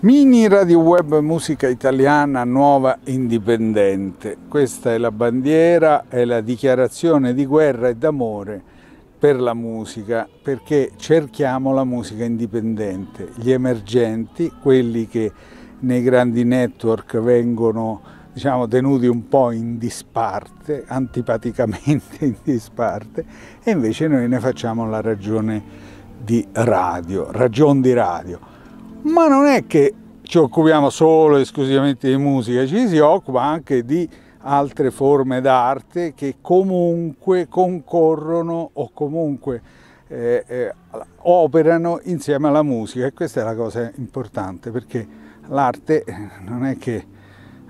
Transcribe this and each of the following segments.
Mini Radio Web Musica Italiana Nuova Indipendente. Questa è la bandiera, è la dichiarazione di guerra e d'amore per la musica, perché cerchiamo la musica indipendente, gli emergenti, quelli che nei grandi network vengono diciamo, tenuti un po' in disparte, antipaticamente in disparte, e invece noi ne facciamo la ragione di radio, ragion di radio ma non è che ci occupiamo solo e esclusivamente di musica, ci si occupa anche di altre forme d'arte che comunque concorrono o comunque eh, eh, operano insieme alla musica e questa è la cosa importante perché l'arte eh, non è che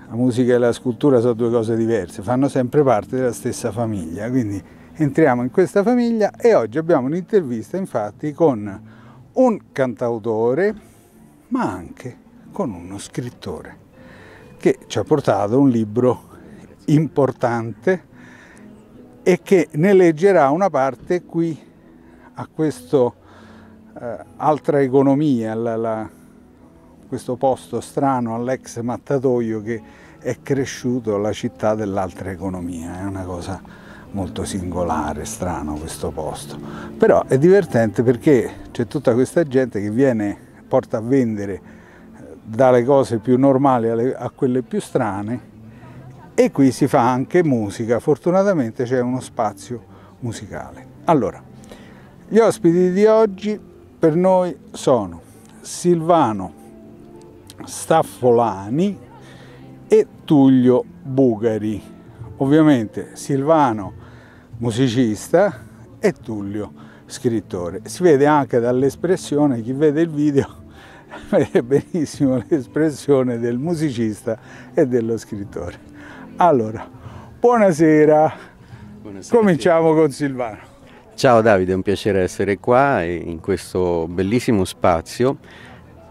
la musica e la scultura sono due cose diverse, fanno sempre parte della stessa famiglia, quindi entriamo in questa famiglia e oggi abbiamo un'intervista infatti con un cantautore ma anche con uno scrittore che ci ha portato un libro importante e che ne leggerà una parte qui a questo eh, altra economia, la, la, questo posto strano all'ex mattatoio che è cresciuto la città dell'altra economia, è una cosa molto singolare, strano questo posto, però è divertente perché c'è tutta questa gente che viene porta a vendere eh, dalle cose più normali alle, a quelle più strane e qui si fa anche musica, fortunatamente c'è uno spazio musicale. Allora, gli ospiti di oggi per noi sono Silvano Staffolani e Tullio Bugari. Ovviamente Silvano musicista e Tullio scrittore. Si vede anche dall'espressione, chi vede il video vede benissimo l'espressione del musicista e dello scrittore. Allora, buonasera. buonasera Cominciamo con Silvano. Ciao Davide, è un piacere essere qua in questo bellissimo spazio.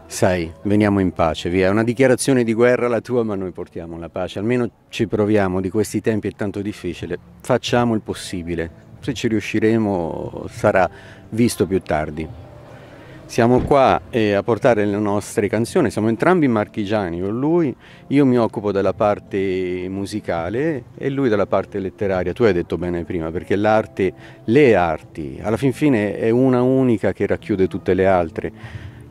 Sai, veniamo in pace, via. È una dichiarazione di guerra la tua, ma noi portiamo la pace. Almeno ci proviamo di questi tempi è tanto difficile. Facciamo il possibile se ci riusciremo sarà visto più tardi. Siamo qua eh, a portare le nostre canzoni, siamo entrambi marchigiani con lui, io mi occupo della parte musicale e lui della parte letteraria, tu hai detto bene prima, perché l'arte, le arti, alla fin fine è una unica che racchiude tutte le altre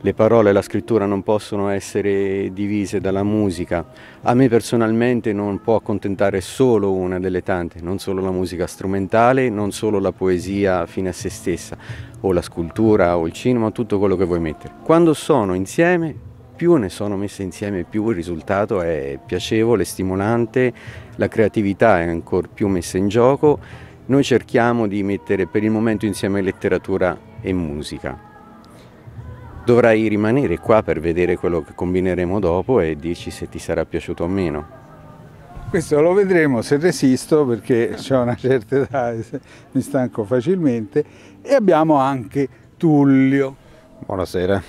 le parole e la scrittura non possono essere divise dalla musica. A me personalmente non può accontentare solo una delle tante, non solo la musica strumentale, non solo la poesia fine a se stessa, o la scultura, o il cinema, tutto quello che vuoi mettere. Quando sono insieme, più ne sono messe insieme, più il risultato è piacevole, stimolante, la creatività è ancora più messa in gioco. Noi cerchiamo di mettere per il momento insieme letteratura e musica dovrai rimanere qua per vedere quello che combineremo dopo e dirci se ti sarà piaciuto o meno. Questo lo vedremo se resisto perché ho una certa età, e mi stanco facilmente e abbiamo anche Tullio. Buonasera.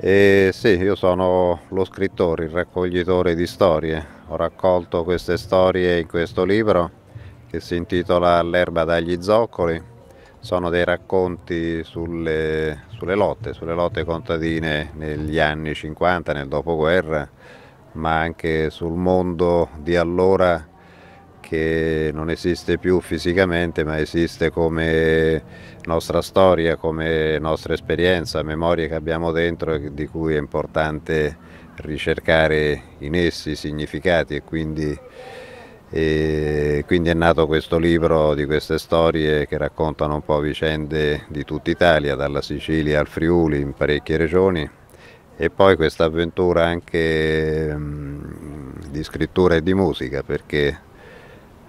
Eh, sì, io sono lo scrittore, il raccoglitore di storie. Ho raccolto queste storie in questo libro che si intitola L'erba dagli zoccoli sono dei racconti sulle, sulle, lotte, sulle lotte contadine negli anni 50, nel dopoguerra, ma anche sul mondo di allora che non esiste più fisicamente ma esiste come nostra storia, come nostra esperienza, memorie che abbiamo dentro e di cui è importante ricercare in essi i significati e quindi e quindi è nato questo libro di queste storie che raccontano un po' vicende di tutta Italia, dalla Sicilia al Friuli, in parecchie regioni e poi questa avventura anche mm, di scrittura e di musica perché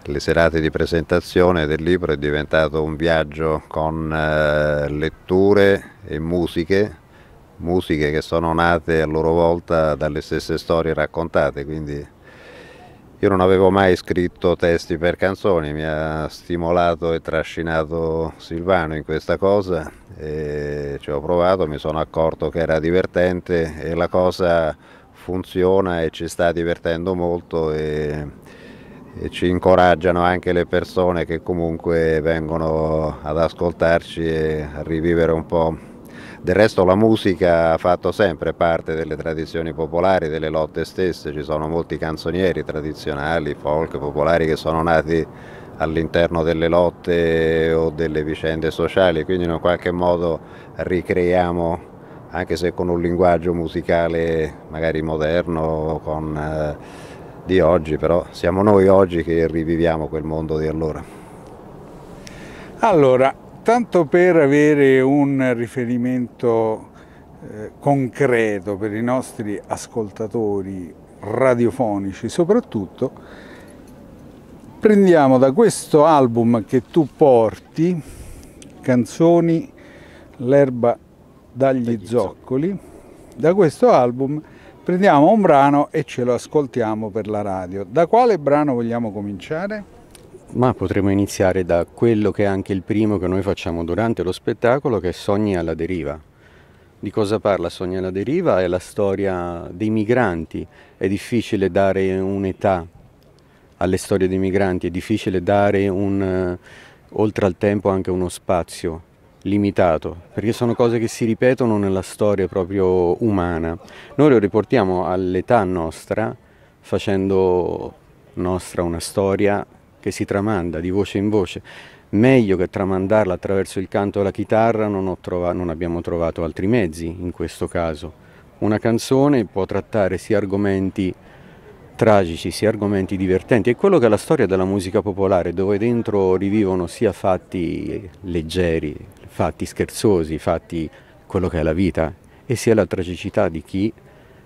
le serate di presentazione del libro è diventato un viaggio con eh, letture e musiche, musiche che sono nate a loro volta dalle stesse storie raccontate, quindi io non avevo mai scritto testi per canzoni, mi ha stimolato e trascinato Silvano in questa cosa, ci ho provato, mi sono accorto che era divertente e la cosa funziona e ci sta divertendo molto e, e ci incoraggiano anche le persone che comunque vengono ad ascoltarci e a rivivere un po' Del resto la musica ha fatto sempre parte delle tradizioni popolari, delle lotte stesse, ci sono molti canzonieri tradizionali, folk, popolari che sono nati all'interno delle lotte o delle vicende sociali, quindi in qualche modo ricreiamo anche se con un linguaggio musicale magari moderno con, eh, di oggi, però siamo noi oggi che riviviamo quel mondo di allora. Allora, Intanto per avere un riferimento eh, concreto per i nostri ascoltatori radiofonici soprattutto, prendiamo da questo album che tu porti canzoni L'erba dagli, zoccoli, da questo album prendiamo un brano e ce lo ascoltiamo per la radio. Da quale brano vogliamo cominciare? ma potremmo iniziare da quello che è anche il primo che noi facciamo durante lo spettacolo, che è Sogni alla deriva. Di cosa parla Sogni alla deriva? È la storia dei migranti. È difficile dare un'età alle storie dei migranti, è difficile dare un, eh, oltre al tempo anche uno spazio limitato, perché sono cose che si ripetono nella storia proprio umana. Noi lo riportiamo all'età nostra facendo nostra una storia che si tramanda di voce in voce. Meglio che tramandarla attraverso il canto e la chitarra non, trovato, non abbiamo trovato altri mezzi in questo caso. Una canzone può trattare sia argomenti tragici, sia argomenti divertenti. È quello che è la storia della musica popolare, dove dentro rivivono sia fatti leggeri, fatti scherzosi, fatti quello che è la vita, e sia la tragicità di chi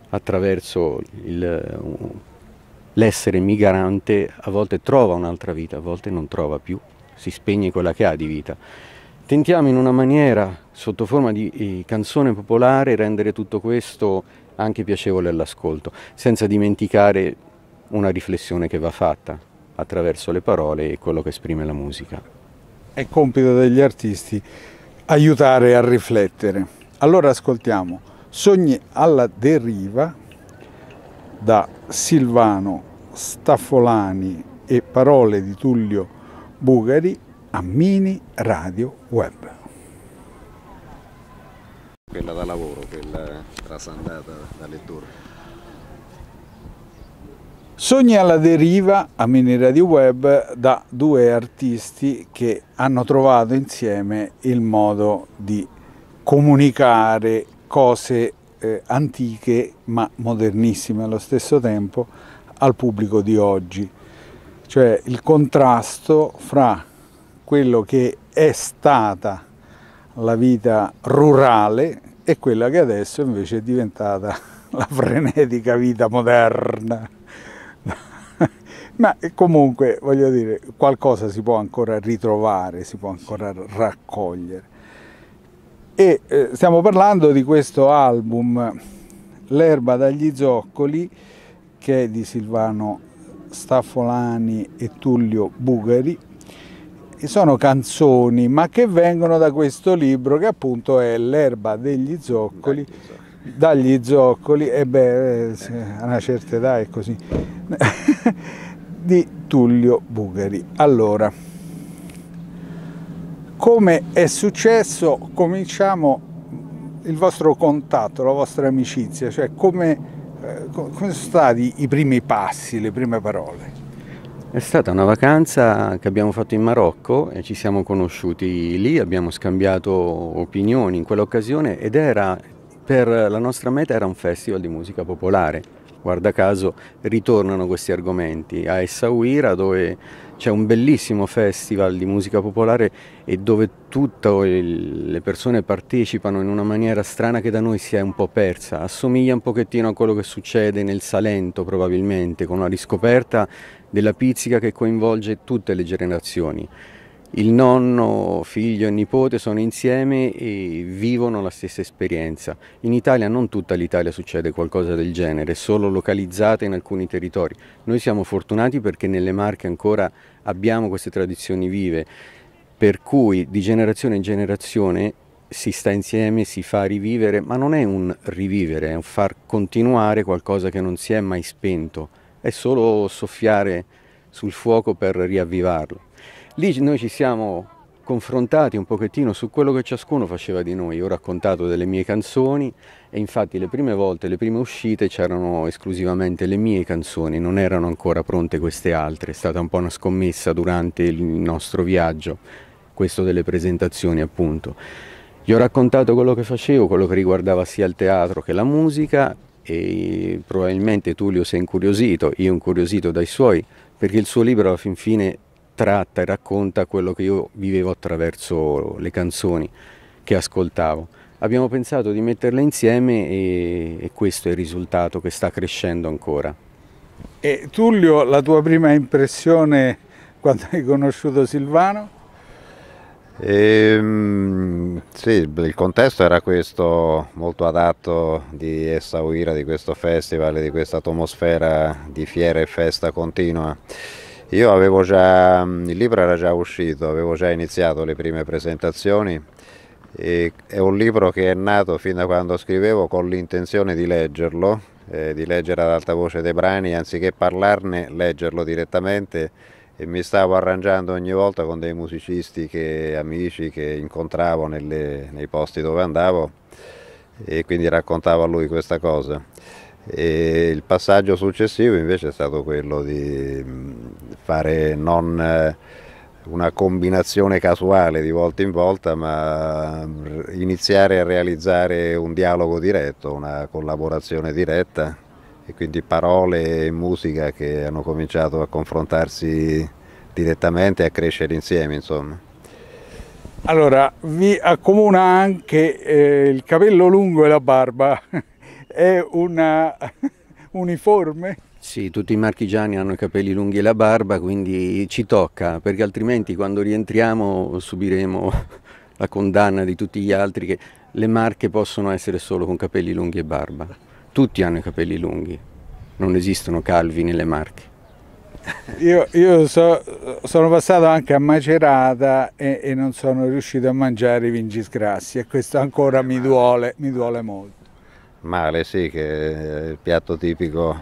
attraverso il, l'essere migrante a volte trova un'altra vita, a volte non trova più, si spegne quella che ha di vita. Tentiamo in una maniera, sotto forma di eh, canzone popolare, rendere tutto questo anche piacevole all'ascolto, senza dimenticare una riflessione che va fatta attraverso le parole e quello che esprime la musica. È compito degli artisti aiutare a riflettere. Allora ascoltiamo Sogni alla deriva da Silvano Staffolani e parole di Tullio Bugari a Mini Radio Web. Quella da lavoro, quella trasandata da lettura. Sogni alla deriva a Mini Radio Web da due artisti che hanno trovato insieme il modo di comunicare cose eh, antiche ma modernissime allo stesso tempo al pubblico di oggi, cioè il contrasto fra quello che è stata la vita rurale e quella che adesso invece è diventata la frenetica vita moderna. Ma eh, comunque, voglio dire, qualcosa si può ancora ritrovare, si può ancora raccogliere e eh, stiamo parlando di questo album L'erba dagli zoccoli che è di Silvano Staffolani e Tullio Bugari e sono canzoni ma che vengono da questo libro che appunto è L'erba degli zoccoli dagli zoccoli e beh a una certa età è così di Tullio Bugari. allora come è successo cominciamo il vostro contatto, la vostra amicizia, cioè come, eh, come sono stati i primi passi, le prime parole? È stata una vacanza che abbiamo fatto in Marocco e ci siamo conosciuti lì, abbiamo scambiato opinioni in quell'occasione ed era per la nostra meta era un festival di musica popolare. Guarda caso ritornano questi argomenti a Essaouira dove c'è un bellissimo festival di musica popolare e dove tutte le persone partecipano in una maniera strana che da noi si è un po' persa, assomiglia un pochettino a quello che succede nel Salento probabilmente, con la riscoperta della pizzica che coinvolge tutte le generazioni. Il nonno, figlio e nipote sono insieme e vivono la stessa esperienza. In Italia non tutta l'Italia succede qualcosa del genere, è solo localizzata in alcuni territori. Noi siamo fortunati perché nelle Marche ancora abbiamo queste tradizioni vive, per cui di generazione in generazione si sta insieme, si fa rivivere, ma non è un rivivere, è un far continuare qualcosa che non si è mai spento, è solo soffiare sul fuoco per riavvivarlo. Lì noi ci siamo confrontati un pochettino su quello che ciascuno faceva di noi. Io ho raccontato delle mie canzoni e infatti le prime volte, le prime uscite c'erano esclusivamente le mie canzoni, non erano ancora pronte queste altre. È stata un po' una scommessa durante il nostro viaggio, questo delle presentazioni appunto. Gli ho raccontato quello che facevo, quello che riguardava sia il teatro che la musica e probabilmente Tullio si è incuriosito, io incuriosito dai suoi, perché il suo libro alla fin fine tratta e racconta quello che io vivevo attraverso le canzoni che ascoltavo. Abbiamo pensato di metterle insieme e, e questo è il risultato che sta crescendo ancora. E Tullio, la tua prima impressione quando hai conosciuto Silvano? Ehm, sì, il contesto era questo, molto adatto di esaurire di questo festival, di questa atmosfera di fiera e festa continua. Io avevo già, mm, il libro era già uscito, avevo già iniziato le prime presentazioni e, è un libro che è nato fin da quando scrivevo con l'intenzione di leggerlo, eh, di leggere ad alta voce dei brani, anziché parlarne, leggerlo direttamente e mi stavo arrangiando ogni volta con dei musicisti, che, amici che incontravo nelle, nei posti dove andavo e quindi raccontavo a lui questa cosa. E il passaggio successivo invece è stato quello di mm, fare non eh, una combinazione casuale di volta in volta, ma iniziare a realizzare un dialogo diretto, una collaborazione diretta e quindi parole e musica che hanno cominciato a confrontarsi direttamente e a crescere insieme, insomma. Allora, vi accomuna anche eh, il capello lungo e la barba. è una uniforme? Sì, tutti i marchigiani hanno i capelli lunghi e la barba, quindi ci tocca, perché altrimenti quando rientriamo subiremo la condanna di tutti gli altri che le marche possono essere solo con capelli lunghi e barba. Tutti hanno i capelli lunghi, non esistono calvi nelle marche. Io, io so, sono passato anche a Macerata e, e non sono riuscito a mangiare i vincisgrassi e questo ancora mi duole, mi duole molto. Male sì, che è eh, il piatto tipico,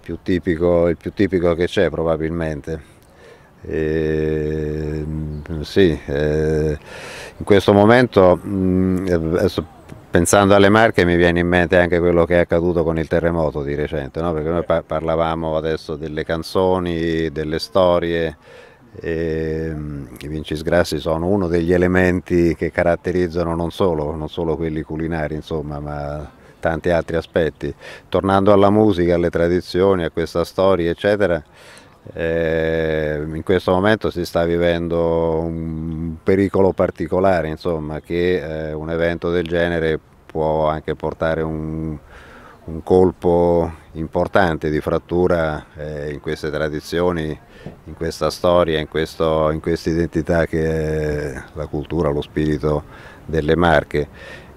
più tipico, il più tipico che c'è probabilmente. E, mm, sì, eh, in questo momento, mh, mm, eh, pensando alle Marche, mi viene in mente anche quello che è accaduto con il terremoto di recente, no? perché noi parlavamo adesso delle canzoni, delle storie. E, mm, I vinci sgrassi sono uno degli elementi che caratterizzano non solo, non solo quelli culinari, insomma, ma tanti altri aspetti. Tornando alla musica, alle tradizioni, a questa storia, eccetera, eh, in questo momento si sta vivendo un pericolo particolare, insomma, che eh, un evento del genere può anche portare un, un colpo importante di frattura eh, in queste tradizioni, in questa storia, in, questa identità che è la cultura, lo spirito delle marche.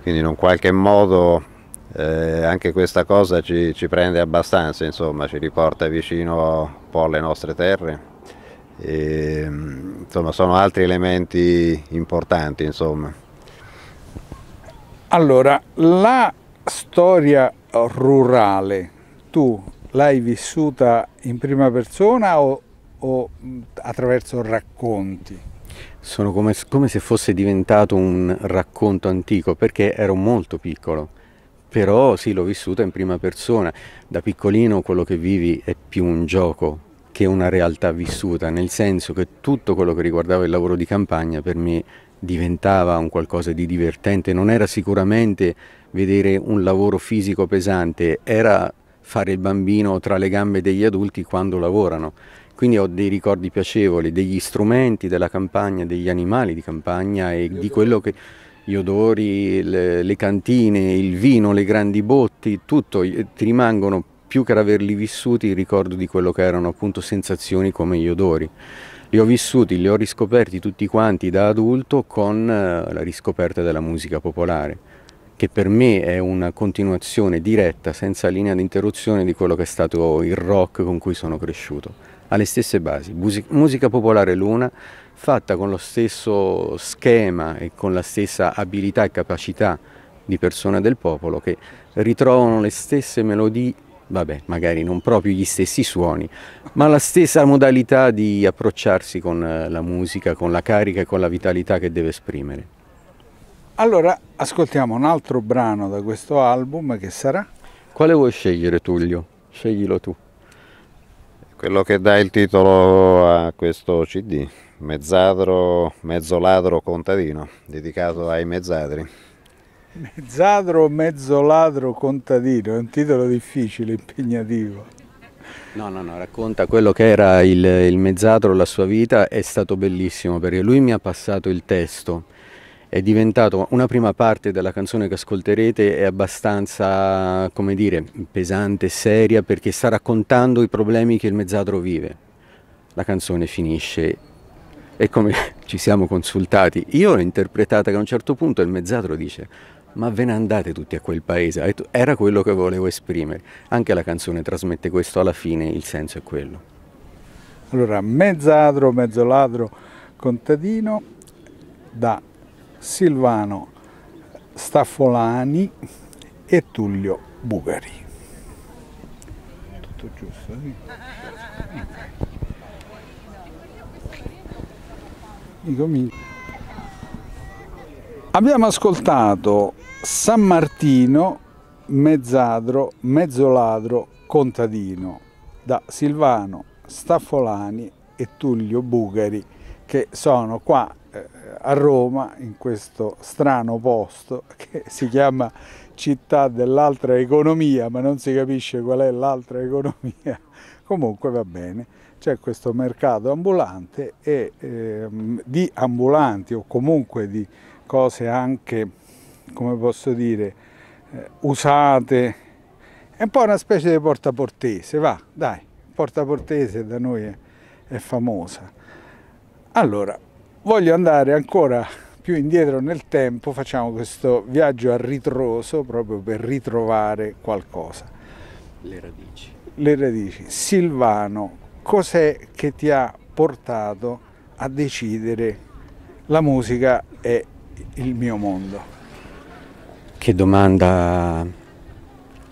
Quindi in un qualche modo eh, anche questa cosa ci, ci, prende abbastanza, insomma, ci riporta vicino un po' alle nostre terre. E, ehm, insomma, sono altri elementi importanti, insomma. Allora, la storia rurale, tu l'hai vissuta in prima persona o, o attraverso racconti? Sono come, come se fosse diventato un racconto antico, perché ero molto piccolo però sì, l'ho vissuta in prima persona. Da piccolino quello che vivi è più un gioco che una realtà vissuta, nel senso che tutto quello che riguardava il lavoro di campagna per me diventava un qualcosa di divertente, non era sicuramente vedere un lavoro fisico pesante, era fare il bambino tra le gambe degli adulti quando lavorano. Quindi ho dei ricordi piacevoli degli strumenti della campagna, degli animali di campagna e di quello che gli odori, le, le cantine, il vino, le grandi botti, tutto eh, ti rimangono più che ad averli vissuti il ricordo di quello che erano appunto sensazioni come gli odori. Li ho vissuti, li ho riscoperti tutti quanti da adulto con eh, la riscoperta della musica popolare, che per me è una continuazione diretta, senza linea di interruzione, di quello che è stato il rock con cui sono cresciuto. Alle stesse basi, musica popolare l'una, fatta con lo stesso schema e con la stessa abilità e capacità di persone del popolo che ritrovano le stesse melodie, vabbè, magari non proprio gli stessi suoni, ma la stessa modalità di approcciarsi con eh, la musica, con la carica e con la vitalità che deve esprimere. Allora, ascoltiamo un altro brano da questo album che sarà? Quale vuoi scegliere Tullio? Sceglilo tu. Quello che dà il titolo a questo CD mezzadro, mezzo ladro contadino, dedicato ai mezzadri. Mezzadro, mezzo ladro contadino, è un titolo difficile, impegnativo. No, no, no, racconta quello che era il, il mezzadro, la sua vita, è stato bellissimo perché lui mi ha passato il testo, è diventato una prima parte della canzone che ascolterete è abbastanza, come dire, pesante, seria perché sta raccontando i problemi che il mezzadro vive. La canzone finisce e come ci siamo consultati, io l'ho interpretata che a un certo punto il mezzadro dice ma ve ne andate tutti a quel paese, era quello che volevo esprimere. Anche la canzone trasmette questo, alla fine il senso è quello. Allora, mezzadro, mezzo ladro, contadino, da Silvano Staffolani e Tullio Bugari. Tutto giusto? Sì? Abbiamo ascoltato San Martino, mezzadro, mezzoladro, contadino da Silvano Staffolani e Tullio Bugari che sono qua eh, a Roma in questo strano posto che si chiama città dell'altra economia ma non si capisce qual è l'altra economia comunque va bene c'è questo mercato ambulante e ehm, di ambulanti o comunque di cose anche, come posso dire, eh, usate. È un po' una specie di porta portese, va, dai, porta portese da noi è, è famosa. Allora, voglio andare ancora più indietro nel tempo, facciamo questo viaggio a ritroso proprio per ritrovare qualcosa. Le radici. Le radici. Silvano cos'è che ti ha portato a decidere la musica è il mio mondo? Che domanda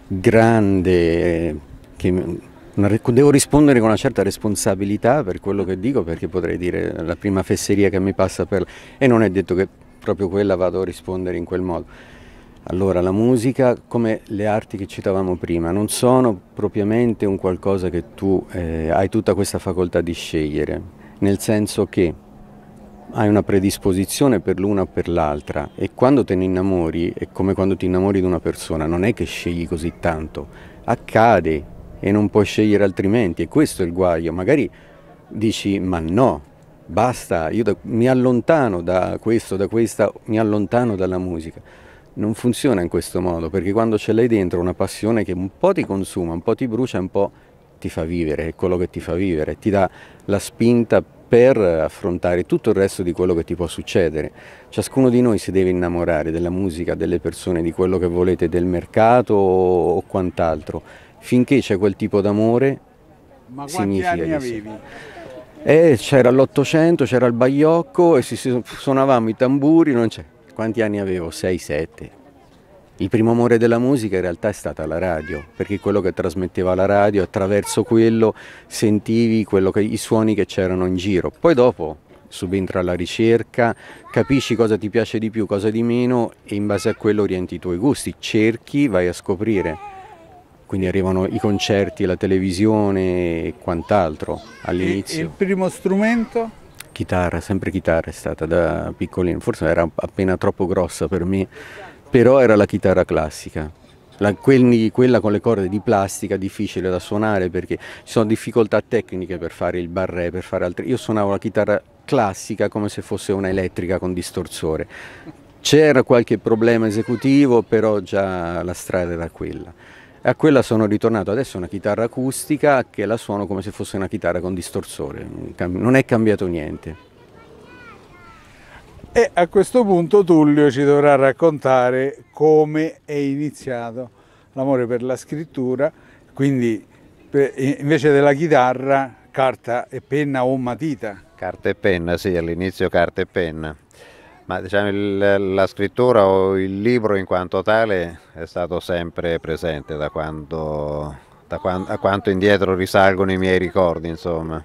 grande, che devo rispondere con una certa responsabilità per quello che dico perché potrei dire la prima fesseria che mi passa per... e non è detto che proprio quella vado a rispondere in quel modo. Allora, la musica, come le arti che citavamo prima, non sono propriamente un qualcosa che tu eh, hai tutta questa facoltà di scegliere, nel senso che hai una predisposizione per l'una o per l'altra e quando te ne innamori è come quando ti innamori di una persona, non è che scegli così tanto, accade e non puoi scegliere altrimenti e questo è il guaio, magari dici ma no, basta, io da, mi allontano da questo, da questa, mi allontano dalla musica non funziona in questo modo, perché quando ce l'hai dentro una passione che un po' ti consuma, un po' ti brucia, un po' ti fa vivere, è quello che ti fa vivere, ti dà la spinta per affrontare tutto il resto di quello che ti può succedere. Ciascuno di noi si deve innamorare della musica, delle persone, di quello che volete, del mercato o, quant'altro. Finché c'è quel tipo d'amore, Ma significa anni avevi? Eh, c'era l'Ottocento, c'era il Baiocco e si, suonavamo i tamburi, non c'è. Quanti anni avevo? 6-7. Il primo amore della musica in realtà è stata la radio, perché quello che trasmetteva la radio, attraverso quello sentivi quello che, i suoni che c'erano in giro. Poi dopo subentra la ricerca, capisci cosa ti piace di più, cosa di meno e in base a quello orienti i tuoi gusti, cerchi, vai a scoprire. Quindi arrivano i concerti, la televisione e quant'altro all'inizio. Il primo strumento? chitarra, sempre chitarra è stata da piccolino, forse era appena troppo grossa per me, però era la chitarra classica. La, quelli, quella con le corde di plastica difficile da suonare perché ci sono difficoltà tecniche per fare il barré, per fare altri. Io suonavo la chitarra classica come se fosse una elettrica con distorsore. C'era qualche problema esecutivo, però già la strada era quella. E a quella sono ritornato adesso una chitarra acustica che la suono come se fosse una chitarra con distorsore, non è cambiato niente. E a questo punto Tullio ci dovrà raccontare come è iniziato l'amore per la scrittura, quindi invece della chitarra carta e penna o matita. Carta e penna, sì, all'inizio carta e penna. Ma diciamo, il, la scrittura o il libro in quanto tale è stato sempre presente da quando, da quando, a quanto indietro risalgono i miei ricordi, insomma.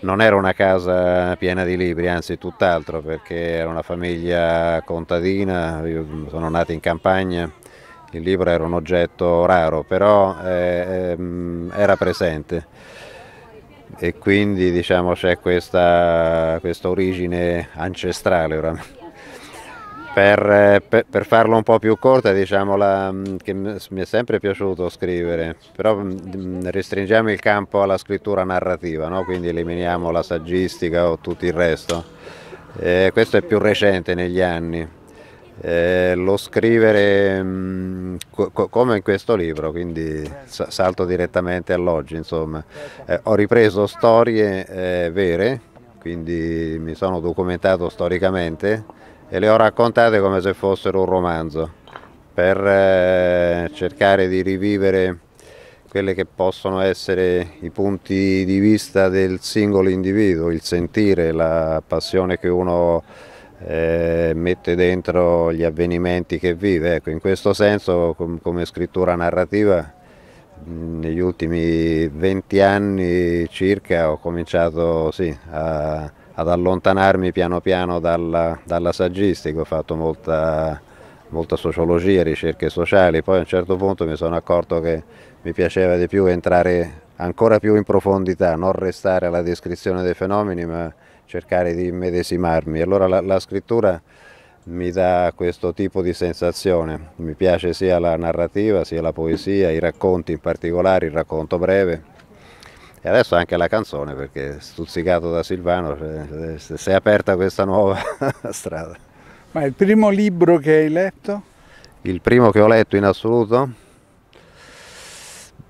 Non era una casa piena di libri, anzi tutt'altro, perché era una famiglia contadina, io sono nato in campagna, il libro era un oggetto raro, però eh, ehm, era presente e quindi diciamo, c'è questa, questa origine ancestrale oramai. Per, per, per, farla un po' più corta, diciamo la, mm, che mi è sempre piaciuto scrivere, però mm, mm, restringiamo il campo alla scrittura narrativa, no? quindi eliminiamo la saggistica o tutto il resto. Eh, questo è più recente negli anni. Eh, lo scrivere mh, come in questo libro, quindi salto direttamente all'oggi. Insomma. Eh, ho ripreso storie eh, vere, quindi mi sono documentato storicamente e le ho raccontate come se fossero un romanzo per eh, cercare di rivivere quelli che possono essere i punti di vista del singolo individuo, il sentire, la passione che uno eh, mette dentro gli avvenimenti che vive. Ecco, in questo senso com come scrittura narrativa negli ultimi 20 anni circa ho cominciato sì, a ad allontanarmi piano piano dalla, dalla saggistica, ho fatto molta, molta sociologia, ricerche sociali, poi a un certo punto mi sono accorto che mi piaceva di più entrare ancora più in profondità, non restare alla descrizione dei fenomeni ma cercare di immedesimarmi. Allora la, la scrittura mi dà questo tipo di sensazione, mi piace sia la narrativa sia la poesia, i racconti in particolare, il racconto breve e adesso anche la canzone perché stuzzicato da Silvano cioè, si è aperta questa nuova strada. Ma il primo libro che hai letto? Il primo che ho letto in assoluto?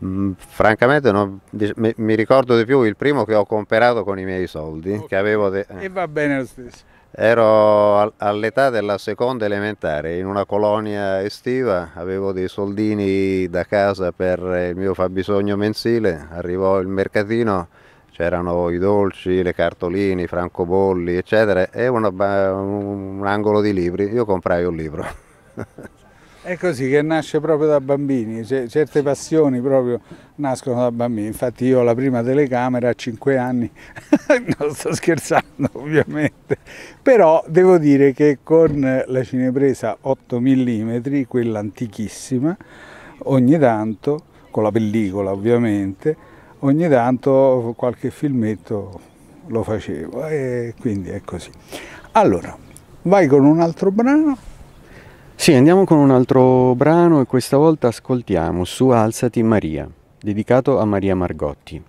Mm, francamente non, mi, mi, ricordo di più il primo che ho comperato con i miei soldi. Okay. Che avevo e va bene lo stesso. Ero all'età della seconda elementare in una colonia estiva, avevo dei soldini da casa per il mio fabbisogno mensile, arrivò il mercatino, c'erano i dolci, le cartoline, i francobolli eccetera e una, un angolo di libri, io comprai un libro. È così che nasce proprio da bambini, certe passioni proprio nascono da bambini, infatti io ho la prima telecamera a 5 anni, non sto scherzando ovviamente, però devo dire che con la cinepresa 8 mm, quella antichissima, ogni tanto, con la pellicola ovviamente, ogni tanto qualche filmetto lo facevo e quindi è così. Allora, vai con un altro brano. Sì, andiamo con un altro brano e questa volta ascoltiamo Su Alzati Maria, dedicato a Maria Margotti.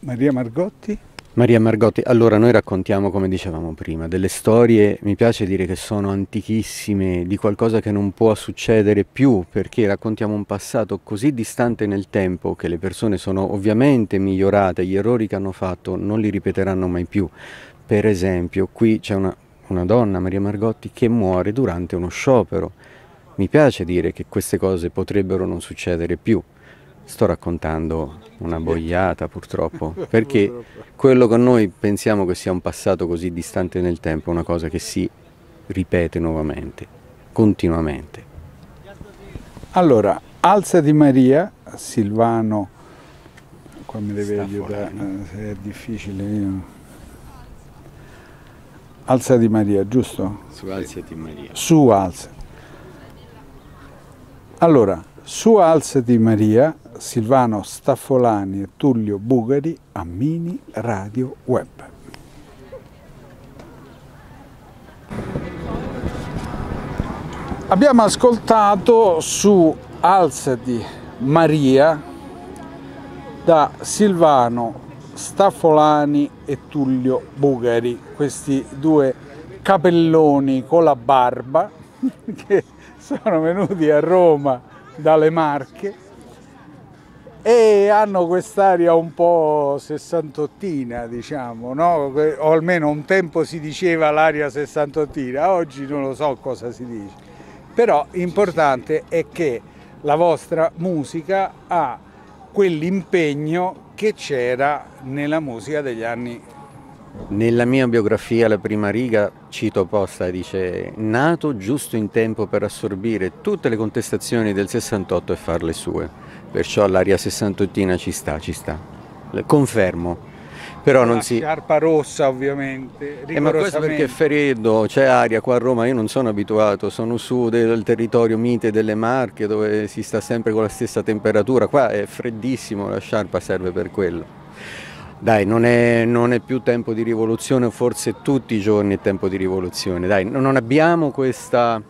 Maria Margotti? Maria Margotti, allora noi raccontiamo, come dicevamo prima, delle storie, mi piace dire che sono antichissime, di qualcosa che non può succedere più, perché raccontiamo un passato così distante nel tempo che le persone sono ovviamente migliorate, gli errori che hanno fatto non li ripeteranno mai più. Per esempio, qui c'è una una donna, Maria Margotti, che muore durante uno sciopero. Mi piace dire che queste cose potrebbero non succedere più. Sto raccontando una boiata purtroppo, perché quello che noi pensiamo che sia un passato così distante nel tempo è una cosa che si ripete nuovamente, continuamente. Allora, Alzati Maria, Silvano, qua mi deve aiutare, è difficile. Io Alza di Maria, giusto? Su Alza di Maria. Su Alza. Allora, su Alza di Maria, Silvano Staffolani e Tullio Bugari a Mini Radio Web. Abbiamo ascoltato su Alza di Maria da Silvano Staffolani e Tullio Bugari questi due capelloni con la barba che sono venuti a Roma dalle Marche e hanno quest'aria un po' sessantottina, diciamo, no? o almeno un tempo si diceva l'aria sessantottina, oggi non lo so cosa si dice, però l'importante è che la vostra musica ha quell'impegno che c'era nella musica degli anni nella mia biografia la prima riga cito apposta, dice nato giusto in tempo per assorbire tutte le contestazioni del 68 e farle sue, perciò l'aria 68 ci sta, ci sta. Confermo. Però non la si... Scarpa rossa ovviamente. Eh, ma questo perché è freddo, c'è aria qua a Roma, io non sono abituato, sono su del territorio mite delle Marche dove si sta sempre con la stessa temperatura, qua è freddissimo, la sciarpa serve per quello. Dai, non è, non è, più tempo di rivoluzione, forse tutti i giorni è tempo di rivoluzione. Dai, non abbiamo questa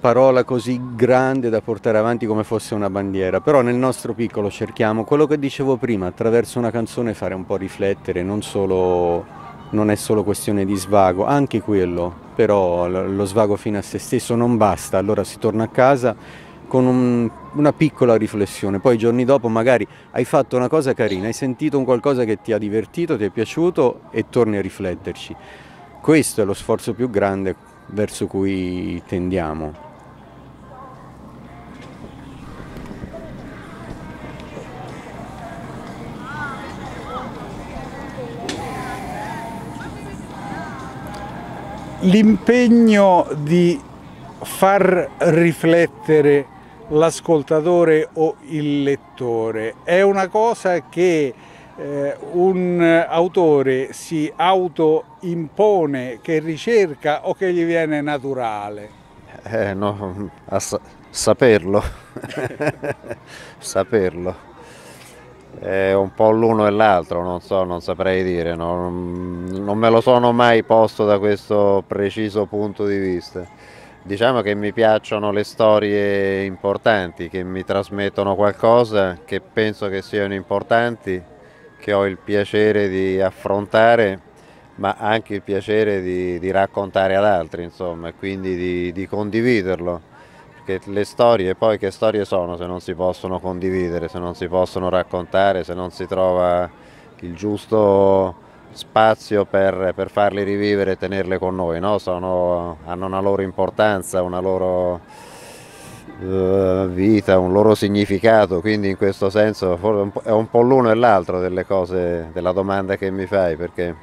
parola così grande da portare avanti come fosse una bandiera, però nel nostro piccolo cerchiamo quello che dicevo prima, attraverso una canzone fare un po' riflettere, non, solo, non è solo questione di svago, anche quello, però lo svago fino a se stesso non basta, allora si torna a casa con un una piccola riflessione, poi giorni dopo magari hai fatto una cosa carina, hai sentito un qualcosa che ti ha divertito, ti è piaciuto e torni a rifletterci. Questo è lo sforzo più grande verso cui tendiamo. L'impegno di far riflettere l'ascoltatore o il lettore, è una cosa che eh, un autore si autoimpone, che ricerca o che gli viene naturale? Eh, no, sa saperlo, saperlo. È un po' l'uno e l'altro, non so, non saprei dire, non, non me lo sono mai posto da questo preciso punto di vista. Diciamo che mi piacciono le storie importanti, che mi trasmettono qualcosa, che penso che siano importanti, che ho il piacere di affrontare, ma anche il piacere di, di raccontare ad altri, insomma, e quindi di, di condividerlo. Perché le storie, poi che storie sono se non si possono condividere, se non si possono raccontare, se non si trova il giusto spazio per, per farli rivivere e tenerle con noi, no? Sono, hanno una loro importanza, una loro eh, vita, un loro significato, quindi in questo senso è un po' l'uno e l'altro delle cose, della domanda che mi fai, perché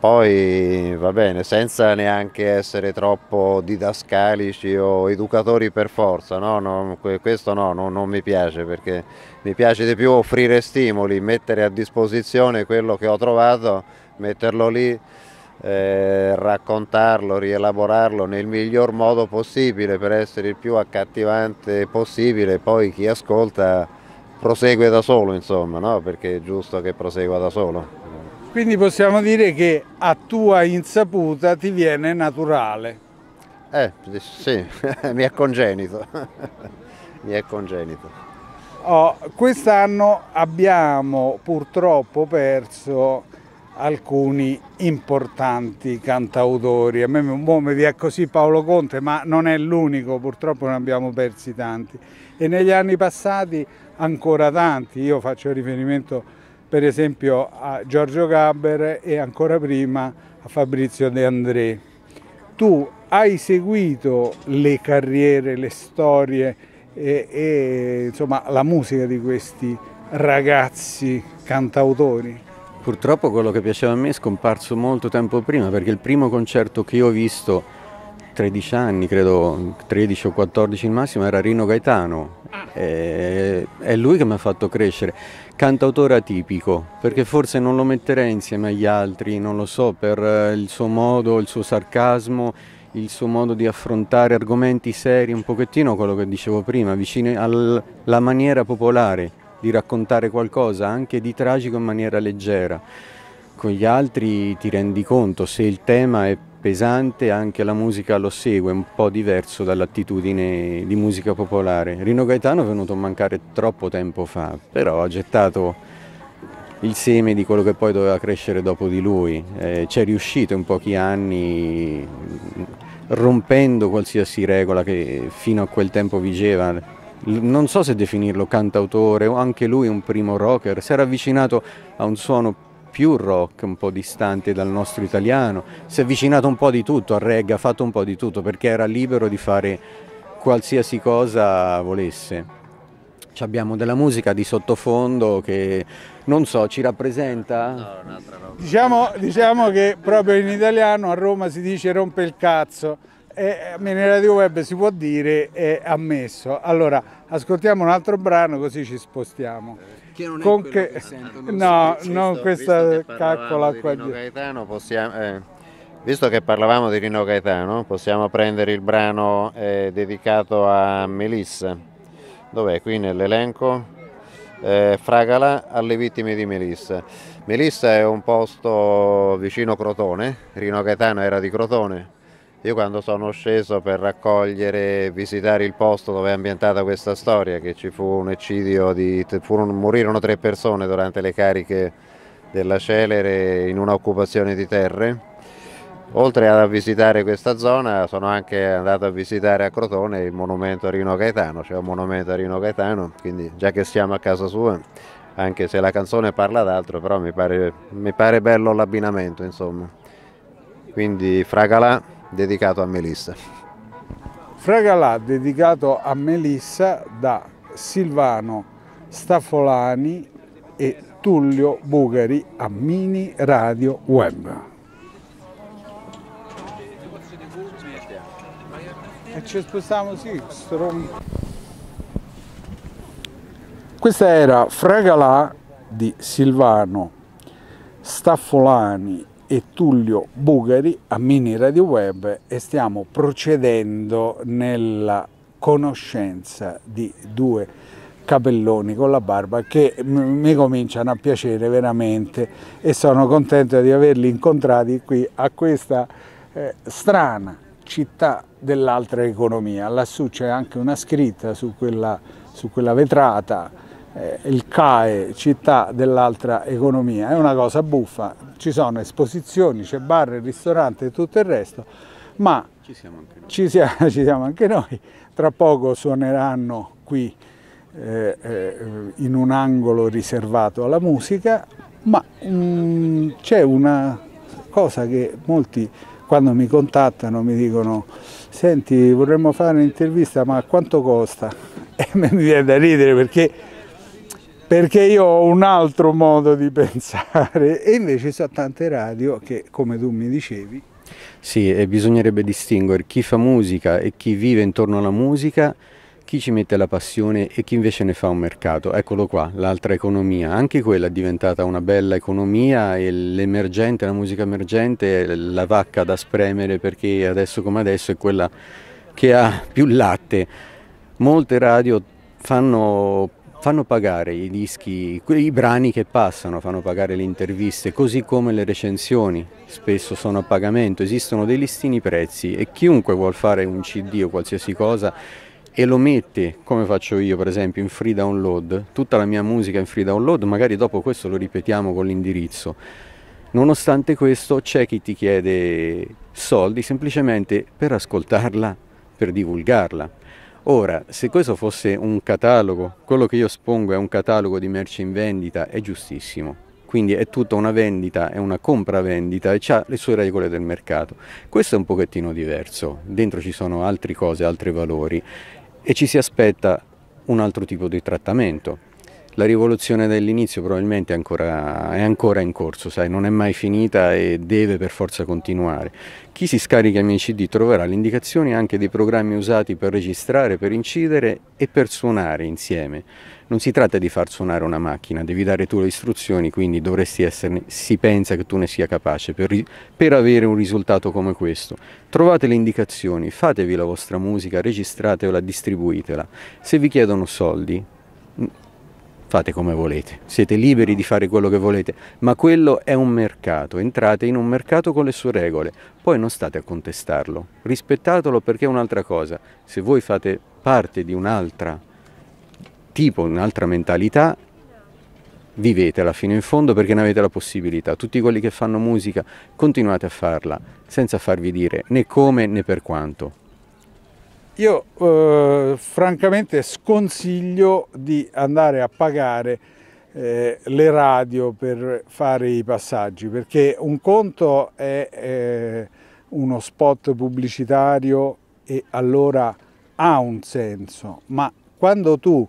poi va bene, senza neanche essere troppo didascalici o educatori per forza, no? No, questo no, no, non mi piace perché mi piace di più offrire stimoli, mettere a disposizione quello che ho trovato, metterlo lì, eh, raccontarlo, rielaborarlo nel miglior modo possibile per essere il più accattivante possibile, poi chi ascolta prosegue da solo, insomma, perché è giusto che prosegua da solo. Quindi possiamo dire che a tua insaputa ti viene naturale. Eh, sì, mi è congenito. mi è congenito. Oh, quest'anno abbiamo purtroppo perso alcuni importanti cantautori. A me un mi viene così Paolo Conte, ma non è l'unico, purtroppo ne abbiamo persi tanti. E negli anni passati ancora tanti. Io faccio riferimento a per esempio a Giorgio Gaber e ancora prima a Fabrizio De André. Tu hai seguito le carriere, le storie e, e insomma, la musica di questi ragazzi cantautori? Purtroppo quello che piaceva a me è scomparso molto tempo prima perché il primo concerto che io ho visto 13 anni, credo 13 o 14 il massimo, era Rino Gaetano eh, è lui che mi ha fatto crescere. Cantautore atipico, perché forse non lo metterei insieme agli altri, non lo so, per eh, il suo modo, il suo sarcasmo, il suo modo di affrontare argomenti seri, un pochettino quello che dicevo prima, vicino alla maniera popolare di raccontare qualcosa, anche di tragico in maniera leggera. Con gli altri ti rendi conto se il tema è pesante, anche la musica lo segue, un po' diverso dall'attitudine di musica popolare. Rino Gaetano è venuto a mancare troppo tempo fa, però ha gettato il seme di quello che poi doveva crescere dopo di lui. Eh, C'è riuscito in pochi anni rompendo qualsiasi regola che fino a quel tempo vigeva. Non so se definirlo cantautore o anche lui un primo rocker, si era avvicinato a un suono più rock, un po' distante dal nostro italiano, si è avvicinato un po' di tutto al reggae, ha fatto un po' di tutto perché era libero di fare qualsiasi cosa volesse. Ci abbiamo della musica di sottofondo che non so, ci rappresenta? No, diciamo, diciamo, che proprio in italiano a Roma si dice rompe il cazzo. E eh, nel radio web si può dire è ammesso. Allora, ascoltiamo un altro brano così ci spostiamo. Perché non è con che... che sentono. No, sì, non visto, questa visto caccola qua. Di Gaetano possiamo... Eh. Visto che parlavamo di Rino Gaetano, possiamo prendere il brano eh, dedicato a Melissa. Dov'è qui nell'elenco? Eh, Fragala alle vittime di Melissa. Melissa è un posto vicino Crotone, Rino Gaetano era di Crotone, io quando sono sceso per raccogliere e visitare il posto dove è ambientata questa storia, che ci fu un eccidio, di, furono, morirono tre persone durante le cariche della Celere in un'occupazione di terre, oltre a visitare questa zona sono anche andato a visitare a Crotone il monumento a Rino Gaetano, c'è cioè un monumento a Rino Gaetano, quindi già che siamo a casa sua, anche se la canzone parla d'altro, però mi pare, mi pare bello l'abbinamento insomma. Quindi Fragalà dedicato a Melissa. Fragalà dedicato a Melissa da Silvano Stafolani e Tullio Bugari a Mini Radio Web. E ci spostiamo sì, Questa era Fragalà di Silvano Staffolani e Tullio Bugari a Mini Radio Web e stiamo procedendo nella conoscenza di due capelloni con la barba che mi cominciano a piacere veramente e sono contento di averli incontrati qui a questa eh, strana città dell'altra economia. Lassù c'è anche una scritta su quella, su quella vetrata eh, il CAE, città dell'altra economia, è una cosa buffa, ci sono esposizioni, c'è bar, ristorante e tutto il resto, ma ci siamo, ci, siamo, ci siamo anche noi, tra poco suoneranno qui eh, eh, in un angolo riservato alla musica, ma mm, c'è una cosa che molti quando mi contattano mi dicono senti vorremmo fare un'intervista ma quanto costa? E mi viene da ridere perché perché io ho un altro modo di pensare e invece so tante radio che come tu mi dicevi sì e bisognerebbe distinguere chi fa musica e chi vive intorno alla musica chi ci mette la passione e chi invece ne fa un mercato. Eccolo qua, l'altra economia, anche quella è diventata una bella economia e l'emergente, la musica emergente è la vacca da spremere perché adesso come adesso è quella che ha più latte. Molte radio fanno fanno pagare i dischi, i brani che passano, fanno pagare le interviste, così come le recensioni, spesso sono a pagamento, esistono dei listini prezzi e chiunque vuol fare un CD o qualsiasi cosa e lo mette, come faccio io per esempio, in free download, tutta la mia musica in free download, magari dopo questo lo ripetiamo con l'indirizzo. Nonostante questo c'è chi ti chiede soldi semplicemente per ascoltarla, per divulgarla. Ora, se questo fosse un catalogo, quello che io espongo è un catalogo di merci in vendita, è giustissimo. Quindi è tutta una vendita, è una compravendita e ha le sue regole del mercato. Questo è un pochettino diverso, dentro ci sono altre cose, altri valori e ci si aspetta un altro tipo di trattamento la rivoluzione dell'inizio probabilmente è ancora, è ancora, in corso, sai, non è mai finita e deve per forza continuare. Chi si scarica i miei CD troverà le indicazioni anche dei programmi usati per registrare, per incidere e per suonare insieme. Non si tratta di far suonare una macchina, devi dare tu le istruzioni, quindi dovresti esserne, si pensa che tu ne sia capace per, per avere un risultato come questo. Trovate le indicazioni, fatevi la vostra musica, registratevela, distribuitela. Se vi chiedono soldi, fate come volete, siete liberi di fare quello che volete, ma quello è un mercato, entrate in un mercato con le sue regole, poi non state a contestarlo, rispettatelo perché è un'altra cosa, se voi fate parte di un'altra tipo, un'altra mentalità, vivetela fino in fondo perché ne avete la possibilità, tutti quelli che fanno musica continuate a farla senza farvi dire né come né per quanto. Io eh, francamente sconsiglio di andare a pagare eh, le radio per fare i passaggi perché un conto è eh, uno spot pubblicitario e allora ha un senso, ma quando tu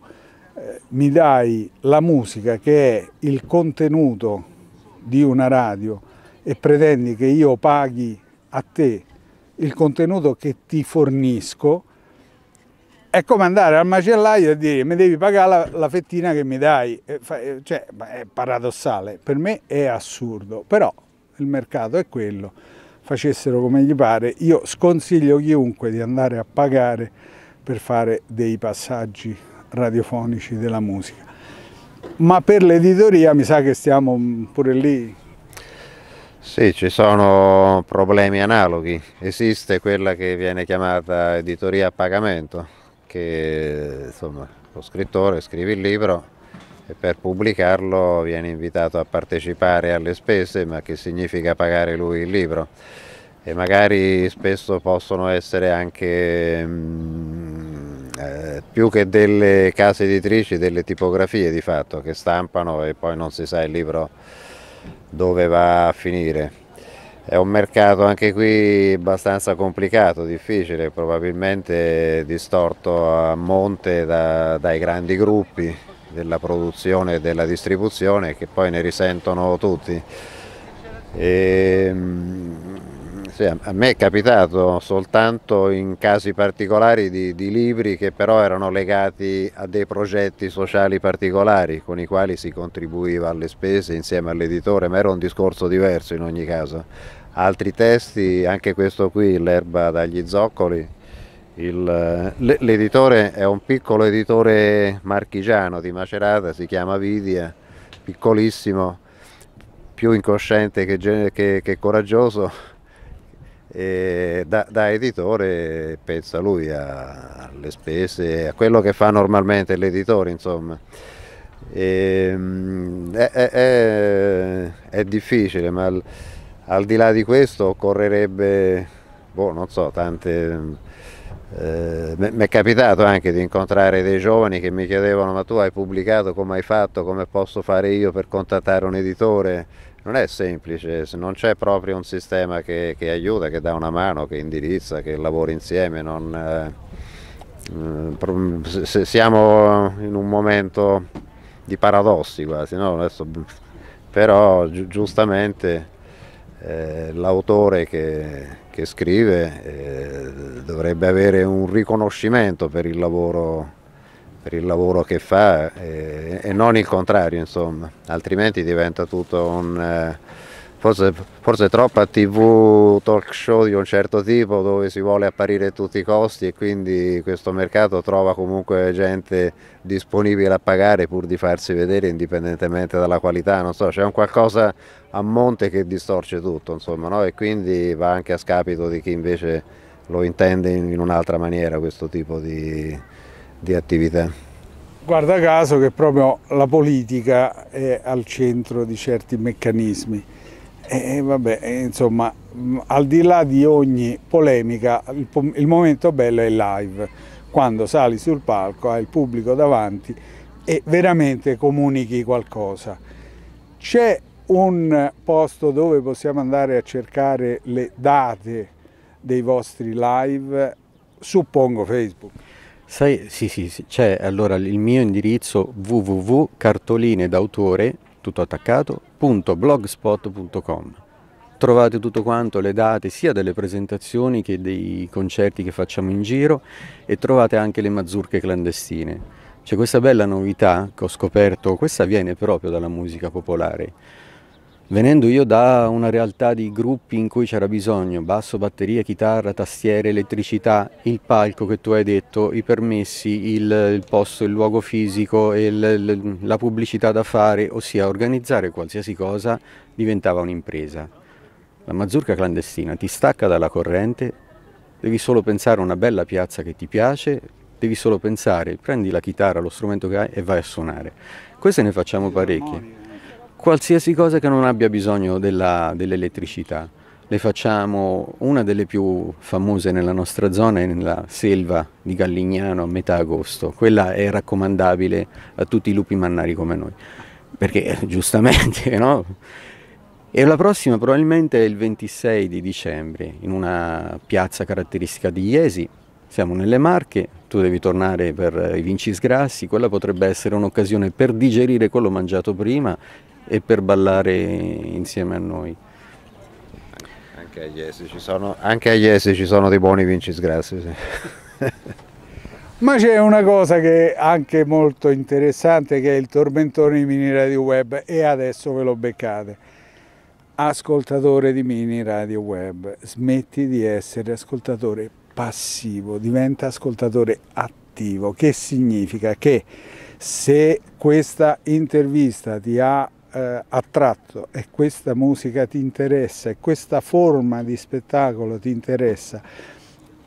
eh, mi dai la musica che è il contenuto di una radio e pretendi che io paghi a te il contenuto che ti fornisco, è come andare al macellaio e dire mi devi pagare la, la fettina che mi dai, cioè, è paradossale, per me è assurdo, però il mercato è quello, facessero come gli pare, io sconsiglio chiunque di andare a pagare per fare dei passaggi radiofonici della musica, ma per l'editoria mi sa che stiamo mm, pure lì sì, ci sono problemi analoghi. Esiste quella che viene chiamata editoria a pagamento, che insomma, lo scrittore scrive il libro e per pubblicarlo viene invitato a partecipare alle spese, ma che significa pagare lui il libro. E magari spesso possono essere anche mh, mm, eh, più che delle case editrici, delle tipografie di fatto che stampano e poi non si sa il libro dove va a finire. È un mercato anche qui abbastanza complicato, difficile, probabilmente distorto a monte da, dai grandi gruppi della produzione e della distribuzione che poi ne risentono tutti. E, ehm, sì, a me è capitato soltanto in casi particolari di, di, libri che però erano legati a dei progetti sociali particolari con i quali si contribuiva alle spese insieme all'editore, ma era un discorso diverso in ogni caso. Altri testi, anche questo qui, L'erba dagli zoccoli, l'editore è un piccolo editore marchigiano di Macerata, si chiama Vidia, piccolissimo, più incosciente che, che, che coraggioso e da, da, editore pensa lui a, alle spese, a quello che fa normalmente l'editore, insomma. E, ehm, è, è, è, difficile, ma al, al, di là di questo occorrerebbe, boh, non so, tante... Eh, mi è capitato anche di incontrare dei giovani che mi chiedevano ma tu hai pubblicato come hai fatto, come posso fare io per contattare un editore non è semplice, se non c'è proprio un sistema che, che, aiuta, che dà una mano, che indirizza, che lavora insieme, non, eh, se siamo in un momento di paradossi quasi, no? Adesso, però gi giustamente eh, l'autore che, che, scrive eh, dovrebbe avere un riconoscimento per il lavoro che per il lavoro che fa eh, e non il contrario insomma, altrimenti diventa tutto un... Eh, forse, forse troppa tv talk show di un certo tipo dove si vuole apparire a tutti i costi e quindi questo mercato trova comunque gente disponibile a pagare pur di farsi vedere indipendentemente dalla qualità, non so, c'è un qualcosa a monte che distorce tutto insomma no? e quindi va anche a scapito di chi invece lo intende in un'altra maniera questo tipo di, di attività? Guarda caso che proprio la politica è al centro di certi meccanismi. E vabbè, insomma, mm, al di là di ogni polemica, il momento bello è il live, quando sali sul palco, hai il pubblico davanti e veramente comunichi qualcosa. C'è un posto dove possiamo andare a cercare le date dei vostri live? Suppongo Facebook. Sai, sì, sì, sì, c'è allora il mio indirizzo www.cartolinedautore, tutto attaccato.blogspot.com. Trovate tutto quanto, le date sia delle presentazioni che dei concerti che facciamo in giro e trovate anche le mazurche clandestine. C'è questa bella novità che ho scoperto, questa viene proprio dalla musica popolare venendo io da una realtà di gruppi in cui c'era bisogno, basso, batteria, chitarra, tastiere, elettricità, il palco che tu hai detto, i permessi, il, il posto, il luogo fisico, il, la pubblicità da fare, ossia organizzare qualsiasi cosa diventava un'impresa. La mazurka clandestina ti stacca dalla corrente, devi solo pensare a una bella piazza che ti piace, devi solo pensare, prendi la chitarra, lo strumento che hai e vai a suonare. Queste ne facciamo parecchie qualsiasi cosa che non abbia bisogno dell'elettricità. Dell Le facciamo una delle più famose nella nostra zona è nella selva di Gallignano a metà agosto. Quella è raccomandabile a tutti i lupi mannari come noi, perché eh, giustamente no? E la prossima probabilmente è il 26 di dicembre, in una piazza caratteristica di Iesi. Siamo nelle Marche, tu devi tornare per eh, i Vincisgrassi, quella potrebbe essere un'occasione per digerire quello mangiato prima e per ballare insieme a noi. Anche agli essi ci sono, essi ci sono dei buoni vincisgrassi. Sì. Ma c'è una cosa che è anche molto interessante che è il tormentone di Mini Radio Web e adesso ve lo beccate. Ascoltatore di Mini Radio Web, smetti di essere ascoltatore passivo, diventa ascoltatore attivo, che significa che se questa intervista ti ha eh, attratto e questa musica ti interessa e questa forma di spettacolo ti interessa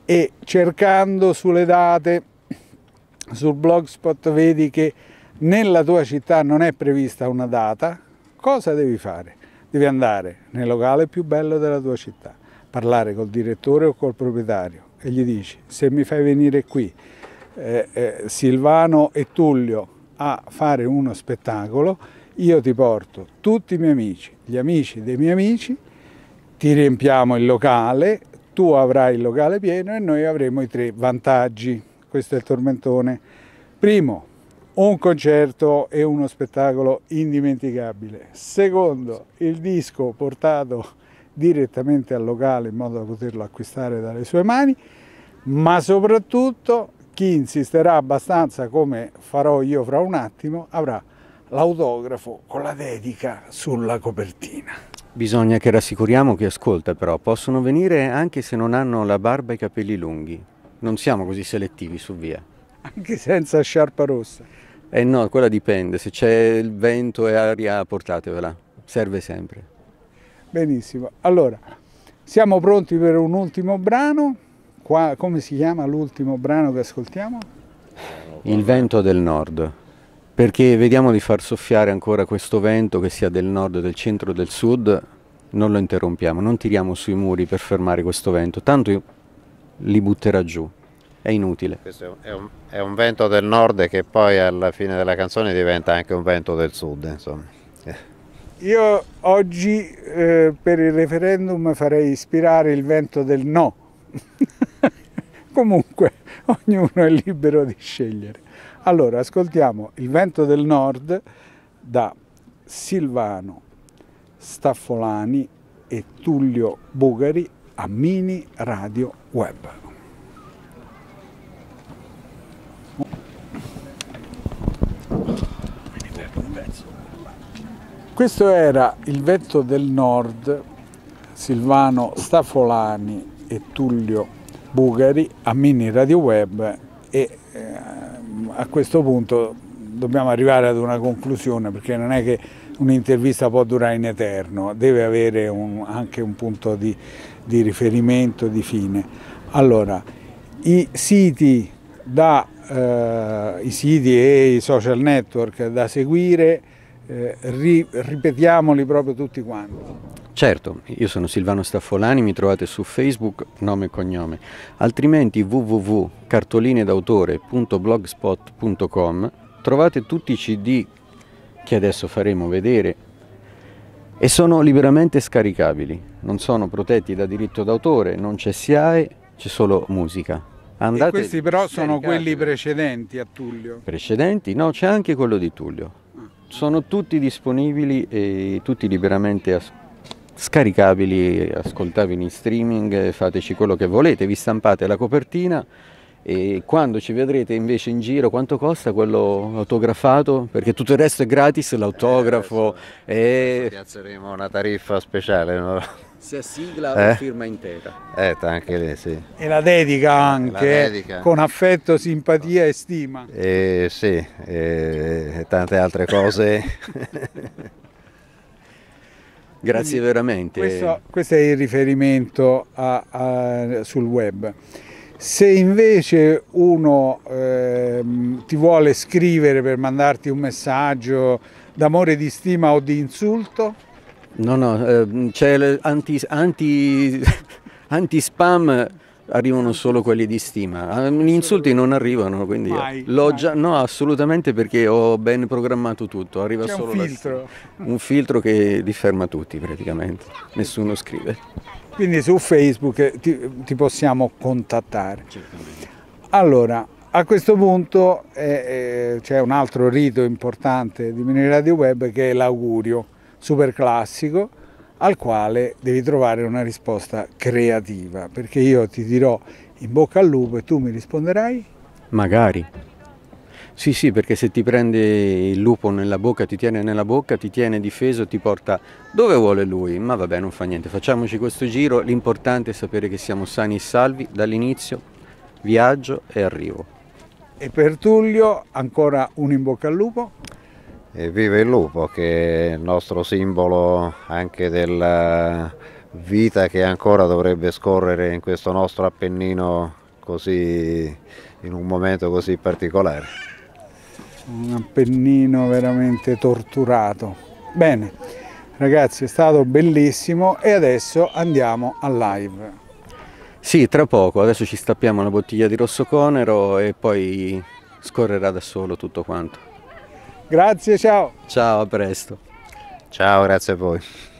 e cercando sulle date sul blogspot vedi che nella tua città non è prevista una data, cosa devi fare? Devi andare nel locale più bello della tua città, parlare col direttore o col proprietario e gli dici se mi fai venire qui eh, eh, Silvano e Tullio a fare uno spettacolo io ti porto tutti i miei amici, gli amici dei miei amici, ti riempiamo il locale, tu avrai il locale pieno e noi avremo i tre vantaggi. Questo è il tormentone. Primo, un concerto e uno spettacolo indimenticabile. Secondo, il disco portato direttamente al locale in modo da poterlo acquistare dalle sue mani, ma soprattutto chi insisterà abbastanza come farò io fra un attimo avrà l'autografo con la dedica sulla copertina. Bisogna che rassicuriamo chi ascolta però, possono venire anche se non hanno la barba e i capelli lunghi. Non siamo così selettivi su via. Anche senza sciarpa rossa. Eh no, quella dipende, se c'è il vento e aria portatevela, serve sempre. Benissimo, allora siamo pronti per un ultimo brano, Qua, come si chiama l'ultimo brano che ascoltiamo? Il vento del nord perché vediamo di far soffiare ancora questo vento che sia del nord, del centro, del sud, non lo interrompiamo, non tiriamo sui muri per fermare questo vento, tanto li butterà giù, è inutile. Questo è un, è un vento del nord che poi alla fine della canzone diventa anche un vento del sud, insomma. Io oggi eh, per il referendum farei ispirare il vento del no. Comunque ognuno è libero di scegliere. Allora, ascoltiamo Il vento del nord da Silvano Staffolani e Tullio Bugari a Mini Radio Web. Questo era Il vento del nord, Silvano Staffolani e Tullio Bugari a Mini Radio Web e eh, a questo punto dobbiamo arrivare ad una conclusione perché non è che un'intervista può durare in eterno, deve avere un, anche un punto di, di, riferimento, di fine. Allora, i siti, da, eh, i siti e i social network da seguire eh, ri, ripetiamoli proprio tutti quanti. Certo, io sono Silvano Staffolani, mi trovate su Facebook, nome e cognome, altrimenti www.cartolinedautore.blogspot.com trovate tutti i cd che adesso faremo vedere e sono liberamente scaricabili, non sono protetti da diritto d'autore, non c'è SIAE, c'è solo musica. Andate e questi però sono quelli precedenti a Tullio. Precedenti? No, c'è anche quello di Tullio. Sono tutti disponibili e tutti liberamente scaricabili, ascoltabili in streaming, fateci quello che volete, vi stampate la copertina, e quando ci vedrete invece in giro quanto costa quello autografato perché tutto il resto è gratis l'autografo eh, e piazzeremo una tariffa speciale no? se sigla eh? o firma intera eh, anche lì, sì. e la dedica eh, anche la eh, dedica. con affetto simpatia e stima eh, sì e tante altre cose grazie veramente questo, questo, è il riferimento a, a, sul web se invece uno eh, ti vuole scrivere per mandarti un messaggio d'amore, di stima o di insulto? No, no, eh, c'è l'anti... anti... anti-spam arrivano solo quelli di stima, ah, gli insulti non arrivano, quindi mai, l'ho mai. già, no assolutamente perché ho ben programmato tutto, arriva C'è solo un filtro. un filtro che li ferma tutti praticamente, nessuno scrive. Quindi su Facebook eh, ti, ti possiamo contattare. Allora, a questo punto eh, eh, c'è un altro rito importante di Mini Radio Web che è l'augurio, super classico, al quale devi trovare una risposta creativa, perché io ti dirò in bocca al lupo e tu mi risponderai? Magari. Sì, sì, perché se ti prende il lupo nella bocca, ti tiene nella bocca, ti tiene difeso, ti porta dove vuole lui, ma vabbè non fa niente, facciamoci questo giro, l'importante è sapere che siamo sani e salvi dall'inizio, viaggio e arrivo. E per Tullio ancora un in bocca al lupo? E viva il lupo che è il nostro simbolo anche della eh, vita che ancora dovrebbe scorrere in questo nostro Appennino così, in un momento così particolare un Appennino veramente torturato. Bene, ragazzi è stato bellissimo e adesso andiamo al live. Sì, tra poco, adesso ci stappiamo una bottiglia di rosso conero e poi scorrerà da solo tutto quanto. Grazie, ciao. Ciao, a presto. Ciao, grazie a voi.